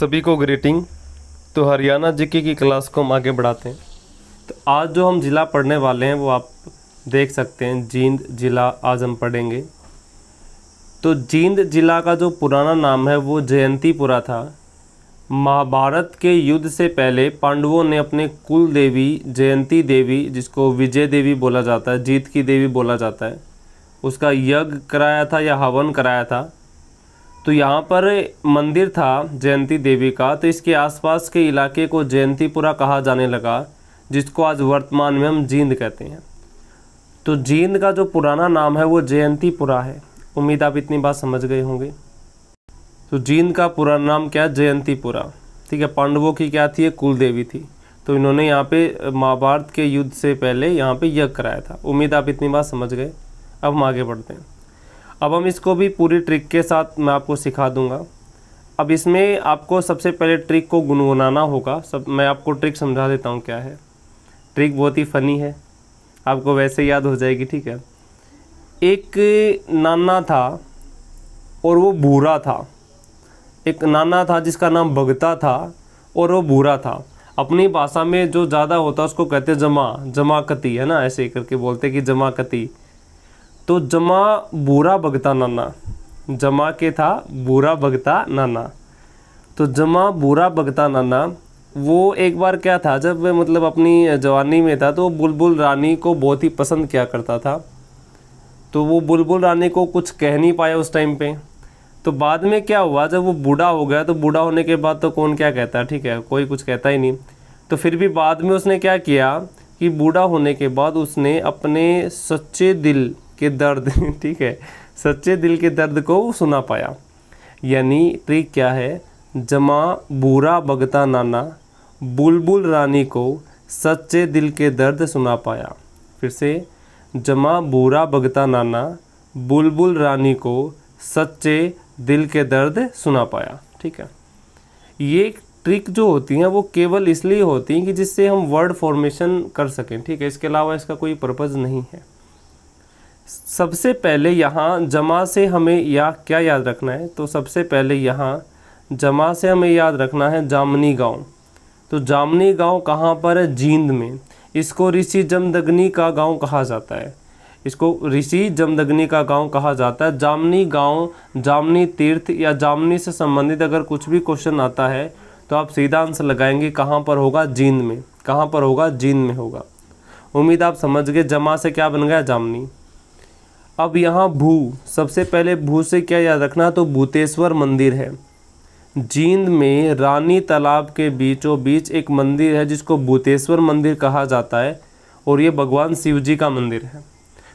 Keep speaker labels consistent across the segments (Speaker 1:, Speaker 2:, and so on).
Speaker 1: सभी को ग्रीटिंग तो हरियाणा जीके की क्लास को हम आगे बढ़ाते हैं तो आज जो हम ज़िला पढ़ने वाले हैं वो आप देख सकते हैं जींद ज़िला आज हम पढ़ेंगे तो जींद ज़िला का जो पुराना नाम है वो जयंतीपुरा था महाभारत के युद्ध से पहले पांडवों ने अपने कुल देवी जयंती देवी जिसको विजय देवी बोला जाता है जीत की देवी बोला जाता है उसका यज्ञ कराया था या हवन कराया था तो यहाँ पर मंदिर था जयंती देवी का तो इसके आसपास के इलाके को जयंतीपुरा कहा जाने लगा जिसको आज वर्तमान में हम जींद कहते हैं तो जींद का जो पुराना नाम है वो जयंतीपुरा है उम्मीद आप इतनी बात समझ गए होंगे तो जींद का पुराना नाम क्या है जयंतीपुरा ठीक है पांडवों की क्या थी कुल देवी थी तो इन्होंने यहाँ पे महाभारत के युद्ध से पहले यहाँ पे यज्ञ कराया था उम्मीद आप इतनी बात समझ गए अब हम आगे बढ़ते हैं अब हम इसको भी पूरी ट्रिक के साथ मैं आपको सिखा दूंगा अब इसमें आपको सबसे पहले ट्रिक को गुनगुनाना होगा सब मैं आपको ट्रिक समझा देता हूँ क्या है ट्रिक बहुत ही फ़नी है आपको वैसे याद हो जाएगी ठीक है एक नाना था और वो बूरा था एक नाना था जिसका नाम भगता था और वो बूरा था अपनी भाषा में जो ज़्यादा होता है उसको कहते जमा जमाकती है ना ऐसे करके बोलते कि जमाकती तो जमा बूरा बगता नाना जमा के था बूरा बगता नाना तो जमा बूरा बगता नाना वो एक बार क्या था जब वह मतलब अपनी जवानी में था तो बुलबुल रानी को बहुत ही पसंद किया करता था तो वो बुलबुल रानी को कुछ कह नहीं पाया उस टाइम पे तो बाद में क्या हुआ जब वो बूढ़ा हो गया तो बूढ़ा होने के बाद तो कौन क्या कहता है ठीक है कोई कुछ कहता ही नहीं तो फिर भी बाद में उसने क्या किया कि बूढ़ा होने के बाद उसने अपने सच्चे दिल के दर्द ठीक है सच्चे दिल के दर्द को सुना पाया यानी ट्रिक क्या है जमा बूरा बगता नाना बुलबुल रानी को सच्चे दिल के दर्द सुना पाया फिर से जमा बूरा बगता नाना बुलबुल रानी को सच्चे दिल के दर्द सुना पाया ठीक है ये ट्रिक जो होती हैं वो केवल इसलिए होती हैं कि जिससे हम वर्ड फॉर्मेशन कर सकें ठीक है इसके अलावा इसका कोई पर्पज़ नहीं है सबसे पहले यहाँ जमा से हमें या क्या याद रखना है तो सबसे पहले यहाँ जमा से हमें याद रखना है जामनी गांव तो जामनी गांव कहाँ पर है जींद में इसको ऋषि जमदग्नी का गांव कहा जाता है इसको ऋषि जमदग्नी का गांव कहा जाता है जामनी गांव जामनी तीर्थ या जामनी से संबंधित अगर कुछ भी क्वेश्चन आता है तो आप सीधा आंसर लगाएंगे कहाँ पर होगा जींद में कहाँ पर होगा जींद में होगा उम्मीद आप समझ गए जमा से क्या बन गया जामनी अब यहाँ भू सबसे पहले भू से क्या याद रखना तो भूतेश्वर मंदिर है जींद में रानी तालाब के बीचों बीच एक मंदिर है जिसको भूतेश्वर मंदिर कहा जाता है और ये भगवान शिव जी का मंदिर है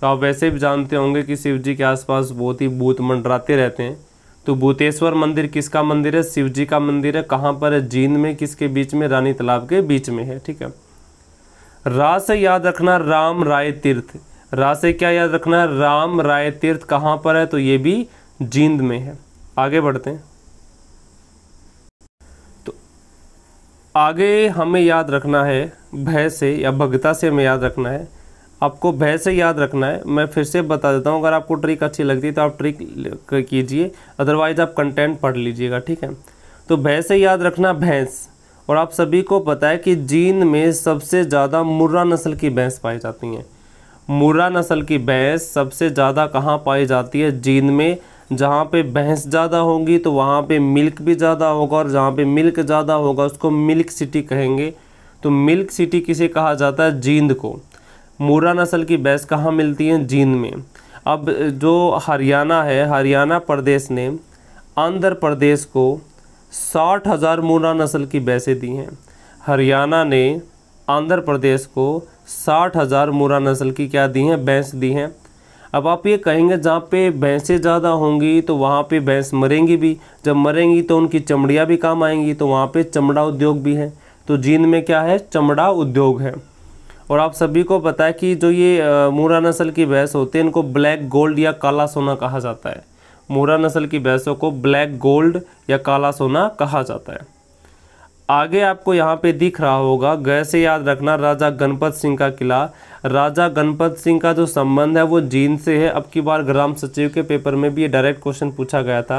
Speaker 1: तो आप वैसे भी जानते होंगे कि शिव जी के आसपास बहुत ही भूत मंडराते रहते हैं तो भूतेश्वर मंदिर किसका मंदिर है शिव जी का मंदिर है कहाँ पर है जींद में किसके बीच में रानी तालाब के बीच में है ठीक है रा से याद रखना राम राय तीर्थ रा से क्या याद रखना है राम राय तीर्थ कहाँ पर है तो ये भी जींद में है आगे बढ़ते हैं तो आगे हमें याद रखना है भय से या भगता से हमें याद रखना है आपको भय से याद रखना है मैं फिर से बता देता हूँ अगर आपको ट्रिक अच्छी लगती है तो आप ट्रिक कीजिए अदरवाइज आप कंटेंट पढ़ लीजिएगा ठीक है तो भय से याद रखना भैंस और आप सभी को पता है कि जींद में सबसे ज़्यादा मुर्रा नस्ल की भैंस पाई जाती हैं मुर्रा नस्ल की भैंस सबसे ज़्यादा कहाँ पाई जाती है जींद में जहाँ पे भैंस ज़्यादा होगी तो वहाँ पे मिल्क भी ज़्यादा होगा और जहाँ पे मिल्क ज़्यादा होगा उसको मिल्क सिटी कहेंगे तो मिल्क सिटी किसे कहा जाता है जींद को मुर्रा नस्ल की भैंस कहाँ मिलती हैं जींद में अब जो हरियाणा है हरियाणा प्रदेश ने आंध्र प्रदेश को साठ हज़ार मुरा नस्ल की भैंसें दी हैं हरियाणा ने आंध्र प्रदेश को साठ हज़ार मुरा नस्ल की क्या दी हैं भैंस दी हैं अब आप ये कहेंगे जहाँ पे भैंसें ज़्यादा होंगी तो वहाँ पे भैंस मरेंगी भी जब मरेंगी तो उनकी चमड़ियाँ भी काम आएंगी तो वहाँ पे चमड़ा उद्योग भी है तो जींद में क्या है चमड़ा उद्योग है और आप सभी को पता है कि जो ये मूरा नस्ल की भैंस होती है इनको ब्लैक गोल्ड या काला सोना कहा जाता है मूरा नस्ल की भैंसों को ब्लैक गोल्ड या काला सोना कहा जाता है आगे आपको यहाँ पे दिख रहा होगा गए याद रखना राजा गणपत सिंह का किला राजा गणपत सिंह का जो संबंध है वो जींद से है अब की बार ग्राम सचिव के पेपर में भी ये डायरेक्ट क्वेश्चन पूछा गया था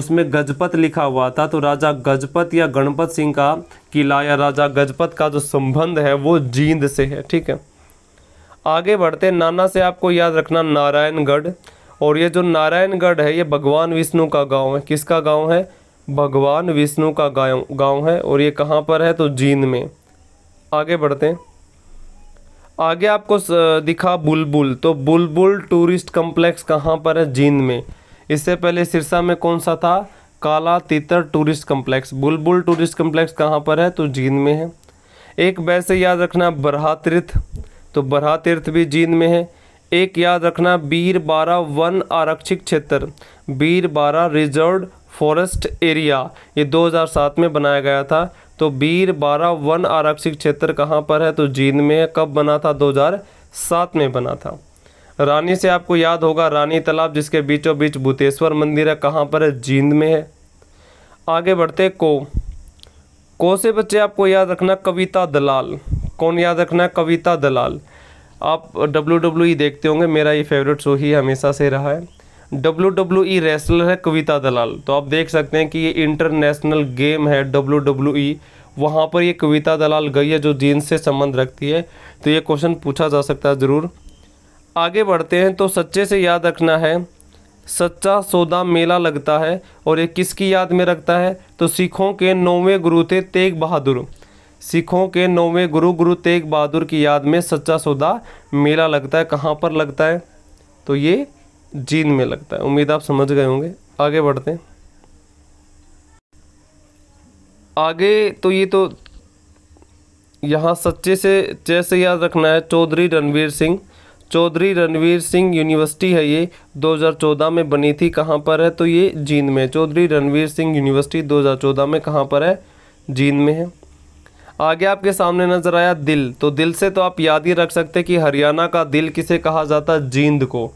Speaker 1: उसमें गजपत लिखा हुआ था तो राजा गजपत या गणपत सिंह का किला या राजा गजपत का जो संबंध है वो जींद से है ठीक है आगे बढ़ते नाना से आपको याद रखना नारायणगढ़ और ये जो नारायणगढ़ है ये भगवान विष्णु का गांव है किसका गांव है भगवान विष्णु का गाँव गाँव है और ये कहाँ पर है तो जींद में आगे बढ़ते हैं आगे आपको दिखा बुलबुल तो बुलबुल टूरिस्ट कम्प्लेक्स कहाँ पर है जींद में इससे पहले सिरसा में कौन सा था Kala Teetar tourist complex Bulbul tourist complex कहाँ पर है तो जींद में है एक वैसे याद रखना बरहा तीर्थ तो बरहा तीर्थ भी जींद में है एक याद रखना बीर बारा वन आरक्षित क्षेत्र बीर बारा रिजर्व फॉरेस्ट एरिया ये 2007 में बनाया गया था तो बीर बारह वन आरक्षित क्षेत्र कहाँ पर है तो जींद में कब बना था 2007 में बना था रानी से आपको याद होगा रानी तालाब जिसके बीचों बीच भूतेश्वर मंदिर है कहाँ पर है जींद में है आगे बढ़ते को को से बच्चे आपको याद रखना कविता दलाल कौन याद रखना कविता दलाल आप डब्ल्यू e देखते होंगे मेरा ये फेवरेट शो ही हमेशा से रहा है डब्ल्यू डब्ल्यू ई रेसलर है कविता दलाल तो आप देख सकते हैं कि ये इंटरनेशनल गेम है डब्ल्यू डब्ल्यू ई वहाँ पर ये कविता दलाल गई है जो जीन्स से संबंध रखती है तो ये क्वेश्चन पूछा जा सकता है ज़रूर आगे बढ़ते हैं तो सच्चे से याद रखना है सच्चा सौदा मेला लगता है और ये किसकी याद में रखता है तो सिखों के नौवें गुरु थे तेग बहादुर सिखों के नौवें गुरु गुरु तेग बहादुर की याद में सच्चा सौदा मेला लगता है कहाँ पर लगता है तो ये जीन में लगता है उम्मीद आप समझ गए होंगे आगे बढ़ते हैं आगे तो ये तो यहाँ सच्चे से जैसे याद रखना है चौधरी रणवीर सिंह चौधरी रणवीर सिंह यूनिवर्सिटी है ये 2014 में बनी थी कहाँ पर है तो ये जींद में चौधरी रणवीर सिंह यूनिवर्सिटी 2014 में कहाँ पर है जींद में है आगे आपके सामने नज़र आया दिल तो दिल से तो आप याद ही रख सकते कि हरियाणा का दिल किसे कहा जाता जींद को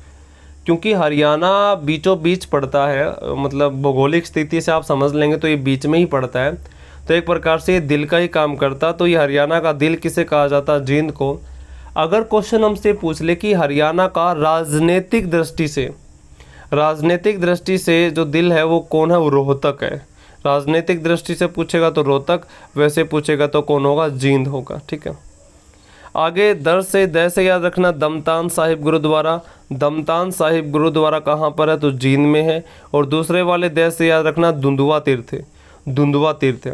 Speaker 1: क्योंकि हरियाणा बीचों बीच पड़ता है मतलब भौगोलिक स्थिति से आप समझ लेंगे तो ये बीच में ही पड़ता है तो एक प्रकार से ये दिल का ही काम करता तो ये हरियाणा का दिल किसे कहा जाता जींद को अगर क्वेश्चन हमसे पूछ ले कि हरियाणा का राजनीतिक दृष्टि से राजनीतिक दृष्टि से जो दिल है वो कौन है वो रोहतक है राजनीतिक दृष्टि से पूछेगा तो रोहतक वैसे पूछेगा तो कौन होगा जींद होगा ठीक है आगे दर से दह से याद रखना दमतान साहिब गुरुद्वारा दमतान साहिब गुरुद्वारा कहाँ पर है तो जींद में है और दूसरे वाले दह से याद रखना धुंधुआ तीर्थ धुंधुआ तीर्थ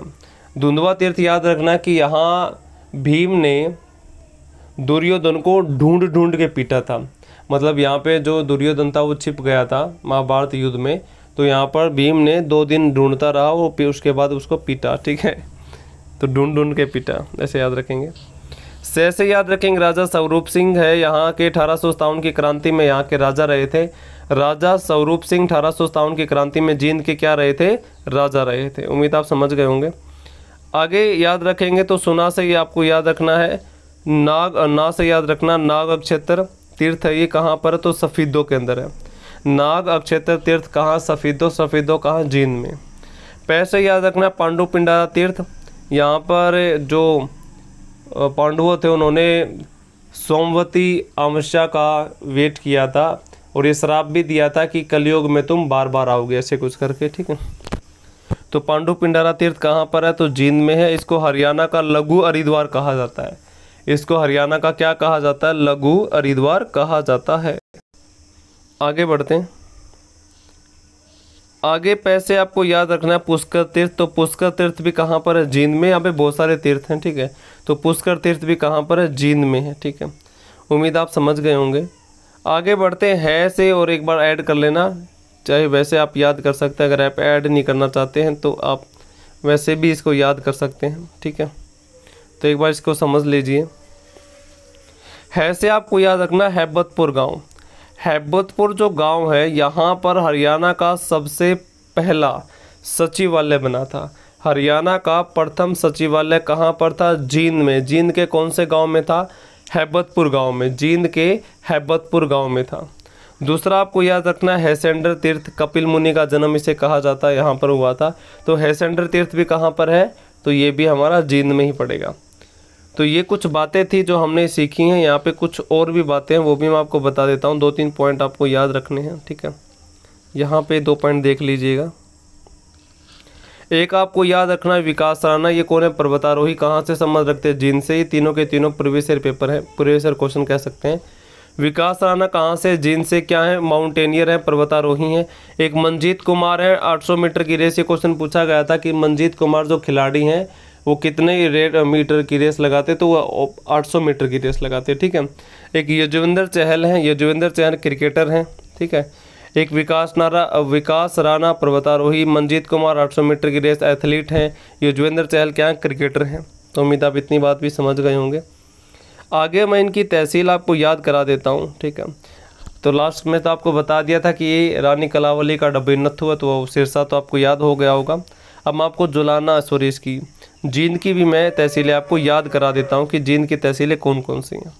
Speaker 1: धुंधुआ तीर्थ याद रखना कि यहाँ भीम ने दुर्योधन को ढूंढ ढूंढ के पीटा था मतलब यहाँ पे जो दुर्योधन था वो छिप गया था महाभारत युद्ध में तो यहाँ पर भीम ने दो दिन ढूंढता रहा वो उसके बाद उसको पीटा ठीक है तो ढूंढ ढूंढ के पीटा ऐसे याद रखेंगे शेष याद रखेंगे राजा स्वरूप सिंह है यहाँ के अठारह की क्रांति में यहाँ के राजा रहे थे राजा स्वरूप सिंह अठारह की क्रांति में जींद के क्या रहे थे राजा रहे थे उम्मीद आप समझ गए होंगे आगे याद रखेंगे तो सुना से ही आपको याद रखना है नाग ना से याद रखना नाग अक्षेत्र तीर्थ ये कहाँ पर तो सफ़ीदों के अंदर है नाग अक्षेत्र तीर्थ कहाँ सफ़ीदों सफ़ीदों कहाँ जींद में पैसे याद रखना पांडु पिंडारा तीर्थ यहाँ पर जो पांडवों थे उन्होंने सोमवती अमशा का वेट किया था और ये श्राप भी दिया था कि कलयुग में तुम बार बार आओगे ऐसे कुछ करके ठीक है तो पांडु पिंडारा तीर्थ कहाँ पर है तो जींद में है इसको हरियाणा का लघु हरिद्वार कहा जाता है इसको हरियाणा का क्या कहा जाता है लघु हरिद्वार कहा जाता है आगे बढ़ते हैं आगे पैसे आपको याद रखना है पुष्कर तीर्थ तो पुष्कर तीर्थ भी कहाँ पर है जींद में यहाँ पे बहुत सारे तीर्थ हैं ठीक है तो पुष्कर तीर्थ भी कहाँ पर है जींद में है ठीक है उम्मीद आप समझ गए होंगे आगे बढ़ते हैं से और एक बार ऐड कर लेना चाहे वैसे आप याद कर सकते हैं अगर आप ऐड नहीं करना चाहते हैं तो आप वैसे भी इसको याद कर सकते हैं ठीक है तो एक बार इसको समझ लीजिए है से आपको याद रखना हैबतपुर गांव हैबतपुर जो गांव है यहाँ पर हरियाणा का सबसे पहला सचिवालय बना था हरियाणा का प्रथम सचिवालय कहाँ पर था जींद में जींद के कौन से गांव में था हैबतपुर गांव में जींद के हैबतपुर गांव में था दूसरा आपको याद रखना है हैसेंडर तीर्थ कपिल मुनि का जन्म इसे कहा जाता है यहाँ पर हुआ था तो हैसेंडर तीर्थ भी कहाँ पर है तो ये भी हमारा जींद में ही पड़ेगा तो ये कुछ बातें थी जो हमने सीखी हैं यहाँ पे कुछ और भी बातें हैं वो भी मैं आपको बता देता हूँ दो तीन पॉइंट आपको याद रखने हैं ठीक है यहाँ पे दो पॉइंट देख लीजिएगा एक आपको याद रखना है विकास राणा ये कौन है पर्वतारोही कहाँ से संबंध रखते हैं जिन से ये तीनों के तीनों प्रवेशर पेपर हैं प्रवेशर क्वेश्चन कह सकते हैं विकास राणा कहाँ से जिन से क्या है माउंटेनियर है पर्वतारोही हैं एक मनजीत कुमार है 800 मीटर की रेस ये क्वेश्चन पूछा गया था कि मनजीत कुमार जो खिलाड़ी हैं वो कितने रेड तो मीटर की रेस लगाते तो वो 800 मीटर की रेस लगाते ठीक है एक यजुविंदर चहल हैं यजुविंदर चहल क्रिकेटर हैं ठीक है एक विकास नारा विकास राणा पर्वतारोही मंजीत कुमार 800 मीटर की रेस एथलीट हैं युजवेंद्र चहल क्या क्रिकेटर हैं तो उम्मीद आप इतनी बात भी समझ गए होंगे आगे मैं इनकी तहसील आपको याद करा देता हूँ ठीक है तो लास्ट में तो आपको बता दिया था कि ये रानी कलावली का नथ हुआ तो सिरसा तो आपको याद हो गया होगा अब मैं आपको जुलाना सॉरी इसकी जींद की भी मैं तहसीलें आपको याद करा देता हूँ कि जींद की तहसीलें कौन कौन सी हैं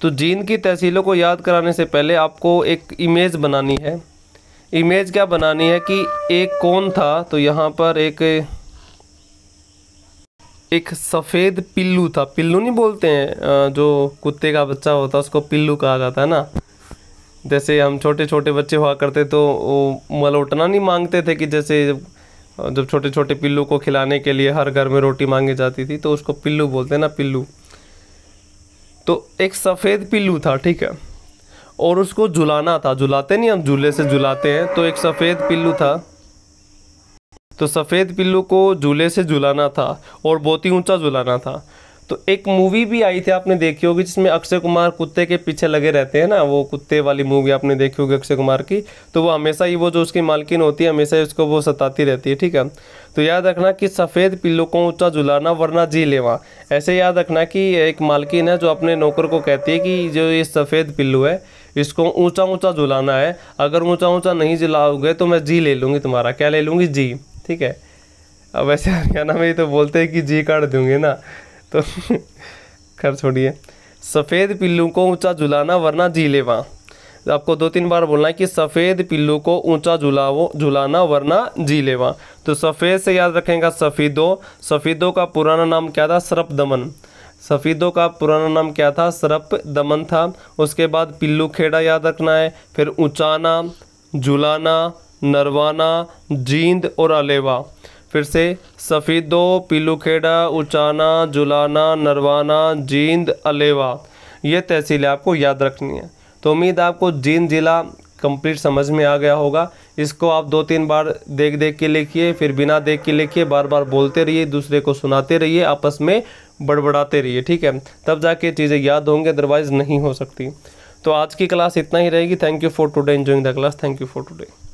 Speaker 1: तो जींद की तहसीलों को याद कराने से पहले आपको एक इमेज बनानी है इमेज क्या बनानी है कि एक कौन था तो यहाँ पर एक एक सफ़ेद पिल्लू था पिल्लू नहीं बोलते हैं जो कुत्ते का बच्चा होता उसको पिल्लू कहा जाता है ना जैसे हम छोटे छोटे बच्चे हुआ करते तो वो मलोटना नहीं मांगते थे कि जैसे जब छोटे छोटे पिल्लू को खिलाने के लिए हर घर में रोटी मांगी जाती थी तो उसको पिल्लू बोलते हैं ना पिल्लू तो एक सफ़ेद पिल्लू था ठीक है और उसको झुलाना था झुलाते नहीं हम झूले से झुलाते हैं तो एक सफ़ेद पिल्लू था तो सफ़ेद पिल्लू को झूले से झुलाना था और बहुत ही ऊंचा झुलाना था तो एक मूवी भी आई थी आपने देखी होगी जिसमें अक्षय कुमार कुत्ते के पीछे लगे रहते हैं ना वो कुत्ते वाली मूवी आपने देखी होगी अक्षय कुमार की तो वो हमेशा ही वो जो उसकी मालकिन होती है हमेशा ही उसको वो सताती रहती है ठीक है तो याद रखना कि सफ़ेद पिल्लों को ऊँचा झुलाना वरना जी लेवा ऐसे याद रखना कि एक मालकिन है जो अपने नौकर को कहती है कि जो ये सफ़ेद पिल्लू है इसको ऊँचा ऊँचा झुलाना है अगर ऊँचा ऊँचा नहीं झुलाओगे तो मैं जी ले लूँगी तुम्हारा क्या ले लूँगी जी ठीक है अब वैसे हरियाणा में ही तो बोलते हैं कि जी काट दूँगी ना तो खैर छोड़िए सफ़ेद पिल्लू को ऊंचा झुलाना वरना जीलेवा तो आपको दो तीन बार बोलना है कि सफ़ेद पिल्लू को ऊंचा झुलाओ झुलाना वरना जीलेवा तो सफ़ेद से याद रखेंगे सफ़ीदो सफ़ेदों का पुराना नाम क्या था सरप दमन सफ़ीदों का पुराना नाम क्या था सरप दमन था उसके बाद पिल्लू खेड़ा याद रखना है फिर ऊँचाना झुलाना नरवाना जींद और अलेवा फिर से सफ़ीदो पीलूखेड़ा उचाना जुलाना नरवाना जींद अलेवा ये तहसीलें आपको याद रखनी है तो उम्मीद आपको जींद ज़िला कंप्लीट समझ में आ गया होगा इसको आप दो तीन बार देख देख के लिखिए फिर बिना देख के लिखिए बार बार बोलते रहिए दूसरे को सुनाते रहिए आपस में बड़बड़ाते रहिए ठीक है तब जाके चीज़ें याद होंगी अदरवाइज़ नहीं हो सकती तो आज की क्लास इतना ही रहेगी thank you for today enjoying the class thank you for today